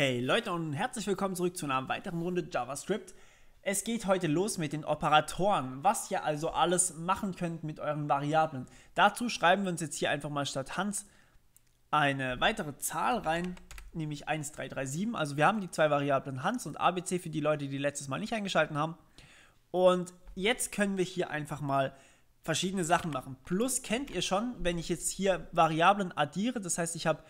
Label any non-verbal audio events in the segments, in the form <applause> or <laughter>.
Hey Leute und herzlich willkommen zurück zu einer weiteren Runde JavaScript. Es geht heute los mit den Operatoren, was ihr also alles machen könnt mit euren Variablen. Dazu schreiben wir uns jetzt hier einfach mal statt Hans eine weitere Zahl rein, nämlich 1337. Also wir haben die zwei Variablen Hans und ABC für die Leute, die letztes Mal nicht eingeschaltet haben. Und jetzt können wir hier einfach mal verschiedene Sachen machen. Plus kennt ihr schon, wenn ich jetzt hier Variablen addiere, das heißt, ich habe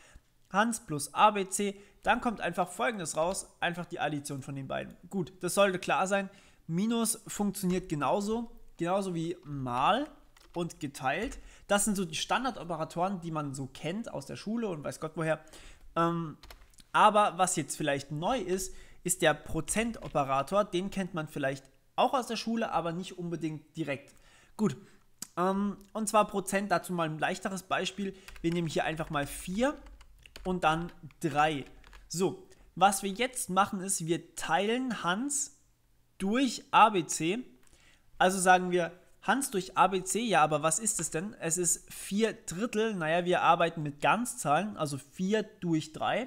Hans plus ABC, dann kommt einfach folgendes raus, einfach die Addition von den beiden. Gut, das sollte klar sein. Minus funktioniert genauso, genauso wie mal und geteilt. Das sind so die Standardoperatoren, die man so kennt aus der Schule und weiß Gott woher. Ähm, aber was jetzt vielleicht neu ist, ist der Prozentoperator. Den kennt man vielleicht auch aus der Schule, aber nicht unbedingt direkt. Gut, ähm, und zwar Prozent, dazu mal ein leichteres Beispiel. Wir nehmen hier einfach mal 4 und dann 3. So, was wir jetzt machen ist, wir teilen Hans durch ABC. Also sagen wir Hans durch ABC, ja, aber was ist es denn? Es ist 4 Drittel, naja, wir arbeiten mit Ganzzahlen, also 4 durch 3.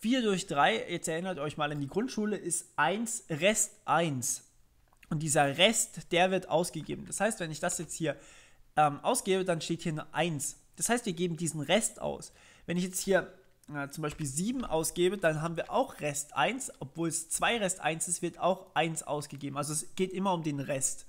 4 durch 3, jetzt erinnert euch mal an die Grundschule, ist 1 Rest 1. Und dieser Rest, der wird ausgegeben. Das heißt, wenn ich das jetzt hier ähm, ausgebe, dann steht hier eine 1. Das heißt, wir geben diesen Rest aus. Wenn ich jetzt hier äh, zum Beispiel 7 ausgebe, dann haben wir auch Rest 1, obwohl es 2 Rest 1 ist, wird auch 1 ausgegeben. Also es geht immer um den Rest.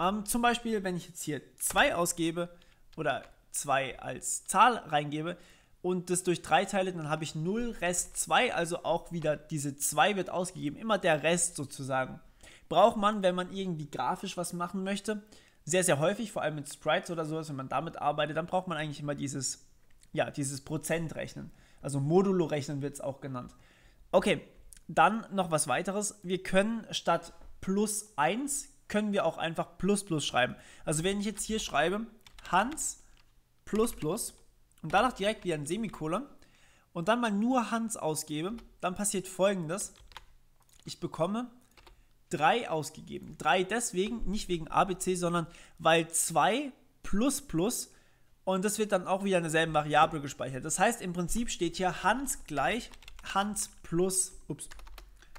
Ähm, zum Beispiel, wenn ich jetzt hier 2 ausgebe oder 2 als Zahl reingebe und das durch 3 teile, dann habe ich 0 Rest 2, also auch wieder diese 2 wird ausgegeben, immer der Rest sozusagen. Braucht man, wenn man irgendwie grafisch was machen möchte, sehr, sehr häufig, vor allem mit Sprites oder sowas, wenn man damit arbeitet, dann braucht man eigentlich immer dieses ja, dieses Prozentrechnen. Also Modulo-Rechnen wird es auch genannt. Okay, dann noch was weiteres. Wir können statt plus 1, können wir auch einfach plus plus schreiben. Also wenn ich jetzt hier schreibe, Hans plus plus und danach direkt wieder ein Semikolon und dann mal nur Hans ausgebe, dann passiert folgendes. Ich bekomme 3 ausgegeben. 3 deswegen, nicht wegen ABC, sondern weil 2 plus plus und das wird dann auch wieder in derselben Variable gespeichert. Das heißt, im Prinzip steht hier Hans gleich Hans plus, ups,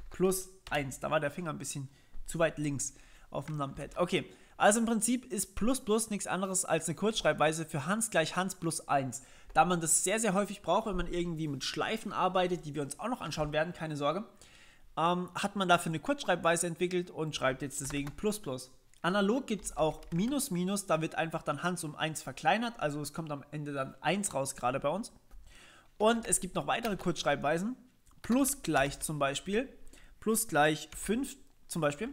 plus 1. Da war der Finger ein bisschen zu weit links auf dem Numpad. Okay, also im Prinzip ist plus plus nichts anderes als eine Kurzschreibweise für Hans gleich Hans plus 1. Da man das sehr, sehr häufig braucht, wenn man irgendwie mit Schleifen arbeitet, die wir uns auch noch anschauen werden, keine Sorge, ähm, hat man dafür eine Kurzschreibweise entwickelt und schreibt jetzt deswegen plus plus. Analog gibt es auch Minus Minus, da wird einfach dann Hans um 1 verkleinert, also es kommt am Ende dann 1 raus, gerade bei uns. Und es gibt noch weitere Kurzschreibweisen. Plus gleich zum Beispiel, plus gleich 5 zum Beispiel,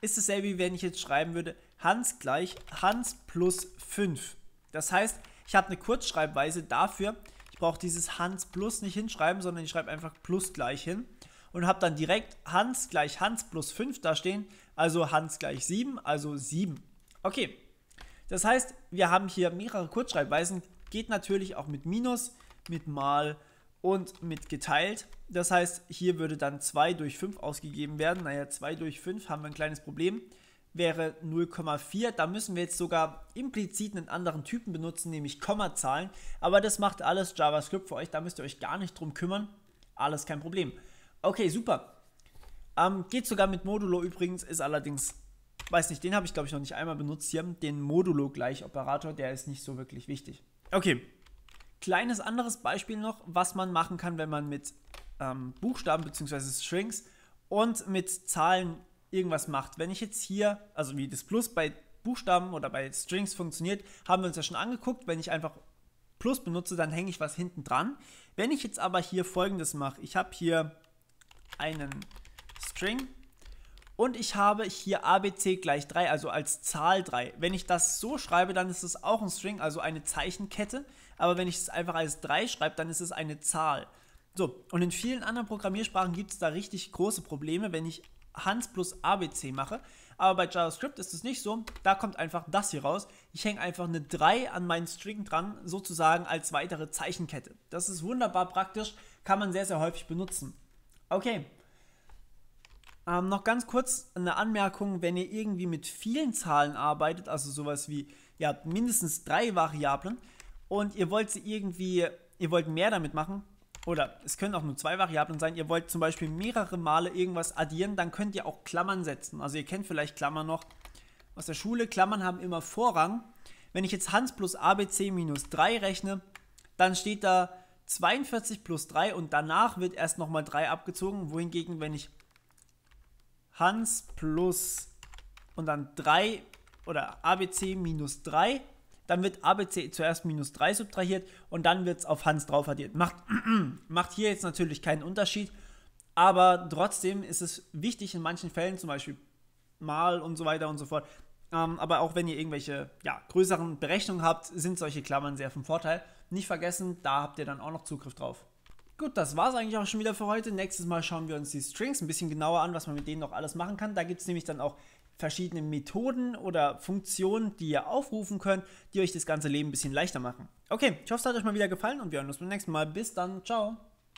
ist dasselbe wie wenn ich jetzt schreiben würde, Hans gleich Hans plus 5. Das heißt, ich habe eine Kurzschreibweise dafür, ich brauche dieses Hans plus nicht hinschreiben, sondern ich schreibe einfach plus gleich hin und habe dann direkt Hans gleich Hans plus 5 da stehen, also Hans gleich 7, also 7. Okay, das heißt, wir haben hier mehrere Kurzschreibweisen, geht natürlich auch mit Minus, mit Mal und mit geteilt. Das heißt, hier würde dann 2 durch 5 ausgegeben werden. Naja, 2 durch 5 haben wir ein kleines Problem, wäre 0,4. Da müssen wir jetzt sogar implizit einen anderen Typen benutzen, nämlich Kommazahlen. Aber das macht alles JavaScript für euch, da müsst ihr euch gar nicht drum kümmern. Alles kein Problem. Okay, super. Ähm, geht sogar mit Modulo übrigens, ist allerdings, weiß nicht, den habe ich glaube ich noch nicht einmal benutzt. Hier den Modulo-Gleich-Operator, der ist nicht so wirklich wichtig. Okay, kleines anderes Beispiel noch, was man machen kann, wenn man mit ähm, Buchstaben bzw. Strings und mit Zahlen irgendwas macht. Wenn ich jetzt hier, also wie das Plus bei Buchstaben oder bei Strings funktioniert, haben wir uns ja schon angeguckt. Wenn ich einfach Plus benutze, dann hänge ich was hinten dran. Wenn ich jetzt aber hier folgendes mache, ich habe hier einen String und ich habe hier ABC gleich 3, also als Zahl 3. Wenn ich das so schreibe, dann ist es auch ein String, also eine Zeichenkette. Aber wenn ich es einfach als 3 schreibe, dann ist es eine Zahl. So, und in vielen anderen Programmiersprachen gibt es da richtig große Probleme, wenn ich Hans plus ABC mache. Aber bei JavaScript ist es nicht so. Da kommt einfach das hier raus. Ich hänge einfach eine 3 an meinen String dran, sozusagen als weitere Zeichenkette. Das ist wunderbar praktisch, kann man sehr, sehr häufig benutzen. Okay. Ähm, noch ganz kurz eine Anmerkung, wenn ihr irgendwie mit vielen Zahlen arbeitet, also sowas wie, ihr habt mindestens drei Variablen und ihr wollt sie irgendwie, ihr wollt mehr damit machen, oder es können auch nur zwei Variablen sein, ihr wollt zum Beispiel mehrere Male irgendwas addieren, dann könnt ihr auch Klammern setzen. Also ihr kennt vielleicht Klammern noch aus der Schule, Klammern haben immer Vorrang. Wenn ich jetzt Hans plus ABC minus 3 rechne, dann steht da 42 plus 3 und danach wird erst nochmal 3 abgezogen. Wohingegen, wenn ich Hans plus und dann 3 oder ABC minus 3, dann wird ABC zuerst minus 3 subtrahiert und dann wird es auf Hans drauf addiert. Macht, <clears throat> macht hier jetzt natürlich keinen Unterschied, aber trotzdem ist es wichtig in manchen Fällen, zum Beispiel mal und so weiter und so fort, ähm, aber auch wenn ihr irgendwelche ja, größeren Berechnungen habt, sind solche Klammern sehr vom Vorteil. Nicht vergessen, da habt ihr dann auch noch Zugriff drauf. Gut, das war es eigentlich auch schon wieder für heute. Nächstes Mal schauen wir uns die Strings ein bisschen genauer an, was man mit denen noch alles machen kann. Da gibt es nämlich dann auch verschiedene Methoden oder Funktionen, die ihr aufrufen könnt, die euch das ganze Leben ein bisschen leichter machen. Okay, ich hoffe, es hat euch mal wieder gefallen und wir hören uns beim nächsten Mal. Bis dann, ciao.